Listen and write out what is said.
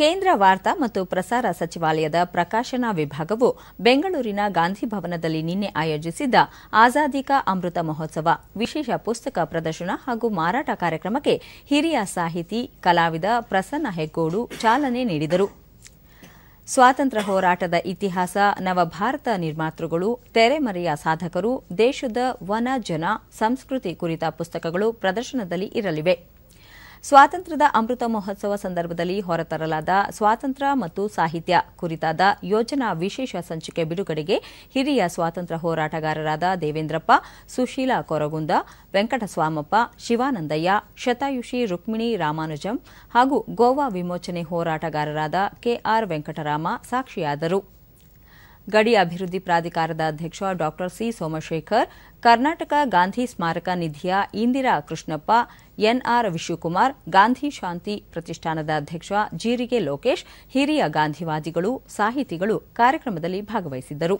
ಕೇಂದ್ರ ವಾರ್ತಾ ಮತ್ತು ಪ್ರಸಾರ ಸಚಿವಾಲಯದ ಪ್ರಕಾಶನ ವಿಭಾಗವು ಬೆಂಗಳೂರಿನ ಗಾಂಧಿ ಭವನದಲ್ಲಿ ನಿನ್ನೆ ಆಯೋಜಿಸಿದ್ದ ಆಜಾದಿಕಾ ಅಮೃತ ಮಹೋತ್ಸವ ವಿಶೇಷ ಪುಸ್ತಕ ಪ್ರದರ್ಶನ ಹಾಗೂ ಮಾರಾಟ ಕಾರ್ಯಕ್ರಮಕ್ಕೆ ಹಿರಿಯ ಸಾಹಿತಿ ಕಲಾವಿದ ಪ್ರಸನ್ನ ಹೆಗ್ಗೋಡು ಚಾಲನೆ ನೀಡಿದರು ಸ್ವಾತಂತ್ರ್ಯ ಹೋರಾಟದ ಇತಿಹಾಸ ನವಭಾರತ ನಿರ್ಮಾತೃಗಳು ತೆರೆಮರೆಯ ಸಾಧಕರು ದೇಶದ ವನ ಜನ ಸಂಸ್ಕೃತಿ ಕುರಿತ ಪುಸ್ತಕಗಳು ಪ್ರದರ್ಶನದಲ್ಲಿ ಇರಲಿವೆ ಸ್ವಾತಂತ್ರ್ಯದ ಅಮೃತ ಮಹೋತ್ಸವ ಸಂದರ್ಭದಲ್ಲಿ ಹೊರತರಲಾದ ಸ್ವಾತಂತ್ರ್ಯ ಮತ್ತು ಸಾಹಿತ್ಯ ಕುರಿತಾದ ಯೋಜನಾ ವಿಶೇಷ ಸಂಚಿಕೆ ಬಿಡುಗಡೆಗೆ ಹಿರಿಯ ಸ್ವಾತಂತ್ರ್ಯ ಹೋರಾಟಗಾರರಾದ ದೇವೇಂದ್ರಪ್ಪ ಸುಶೀಲಾ ಕೊರಗುಂದ ವೆಂಕಟಸ್ವಾಮಪ್ಪ ಶಿವಾನಂದಯ್ಯ ಶತಾಯುಷಿ ರುಕ್ಮಿಣಿ ರಾಮಾನುಜಂ ಹಾಗೂ ಗೋವಾ ವಿಮೋಚನೆ ಹೋರಾಟಗಾರರಾದ ಕೆಆರ್ ವೆಂಕಟರಾಮ ಸಾಕ್ಷಿಯಾದರು ಗಡಿ ಅಭಿವೃದ್ಧಿ ಪ್ರಾಧಿಕಾರದ ಅಧ್ಯಕ್ಷ ಡಾಕ್ಟರ್ ಸಿ ಸೋಮಶೇಖರ್ ಕರ್ನಾಟಕ ಗಾಂಧಿ ಸ್ಮಾರಕ ನಿಧಿಯ ಇಂದಿರಾ ಕೃಷ್ಣಪ್ಪ ಎನ್ಆರ್ ವಿಶ್ವಕುಮಾರ್ ಗಾಂಧಿ ಶಾಂತಿ ಪ್ರತಿಷ್ಠಾನದ ಅಧ್ಯಕ್ಷ ಜೀರಿಗೆ ಲೋಕೇಶ್ ಹಿರಿಯ ಗಾಂಧಿವಾದಿಗಳು ಸಾಹಿತಿಗಳು ಕಾರ್ಯಕ್ರಮದಲ್ಲಿ ಭಾಗವಹಿಸಿದ್ದರು